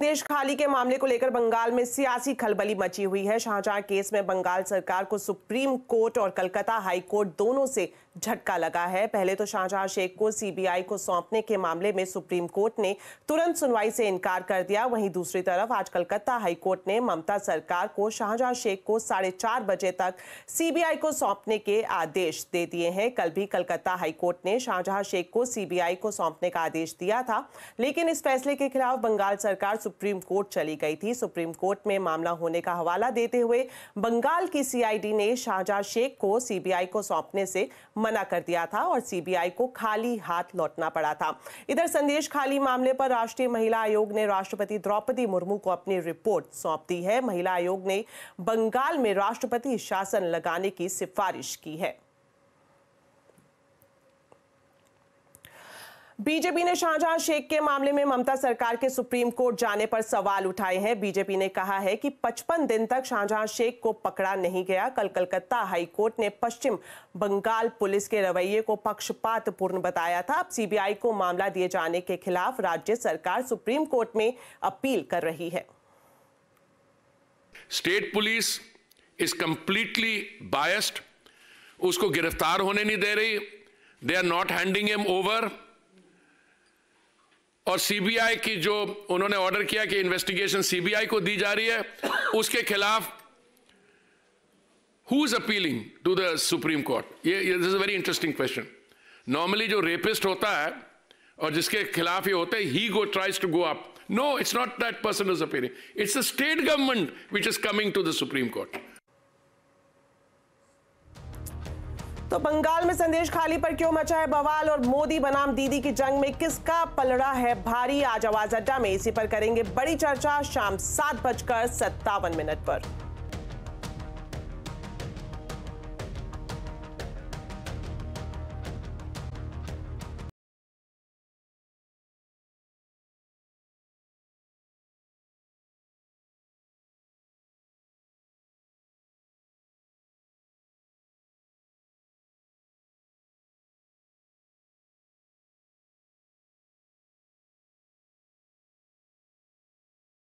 देश खाली के मामले को लेकर बंगाल में सियासी खलबली मची हुई है शाहजहां केस में बंगाल सरकार को सुप्रीम कोर्ट और कलकत्ता हाई कोर्ट दोनों से झटका लगा है पहले तो शाहजहां शेख को सीबीआई को सौंपने के मामले में सुप्रीम कोर्ट ने तुरंत सुनवाई से इनकार कर दिया वहीं दूसरी तरफ आज कलकत्ता हाई कोर्ट ने ममता सरकार को शाहजहां शेख को साढ़े चार बजे तक सीबीआई को सौंपने के आदेश दे दिए हैं कल भी कलकत्ता हाईकोर्ट ने शाहजहां शेख को सीबीआई को सौंपने का आदेश दिया था लेकिन इस फैसले के खिलाफ बंगाल सरकार सुप्रीम कोर्ट चली गई थी सुप्रीम कोर्ट में मामला होने का हवाला देते हुए बंगाल की सीआईडी ने शाहजहां शेख को सीबीआई को सौंपने से मना कर दिया था और सीबीआई को खाली हाथ लौटना पड़ा था इधर संदेश खाली मामले पर राष्ट्रीय महिला आयोग ने राष्ट्रपति द्रौपदी मुर्मू को अपनी रिपोर्ट सौंप दी है महिला आयोग ने बंगाल में राष्ट्रपति शासन लगाने की सिफारिश की है बीजेपी ने शाहजहां शेख के मामले में ममता सरकार के सुप्रीम कोर्ट जाने पर सवाल उठाए हैं बीजेपी ने कहा है कि 55 दिन तक शाहजहां शेख को पकड़ा नहीं गया कल कलकत्ता हाई कोर्ट ने पश्चिम बंगाल पुलिस के रवैये को पक्षपातपूर्ण बताया था अब सीबीआई को मामला दिए जाने के खिलाफ राज्य सरकार सुप्रीम कोर्ट में अपील कर रही है state police is completely biased उसको गिरफ्तार होने नहीं दे रही they are not handing em over और सीबीआई की जो उन्होंने ऑर्डर किया कि इन्वेस्टिगेशन सीबीआई को दी जा रही है उसके खिलाफ who is appealing to the Supreme Court ये this is very interesting question normally जो रेपिस्ट होता है और जिसके खिलाफ ये होते हैं he go tries to go up no it's not that person is appealing it's the state government which is coming to the Supreme Court तो बंगाल में संदेश खाली पर क्यों मचा है बवाल और मोदी बनाम दीदी की जंग में किसका पलड़ा है भारी आज आवाज अड्डा में इसी पर करेंगे बड़ी चर्चा शाम सात बजकर सत्तावन मिनट पर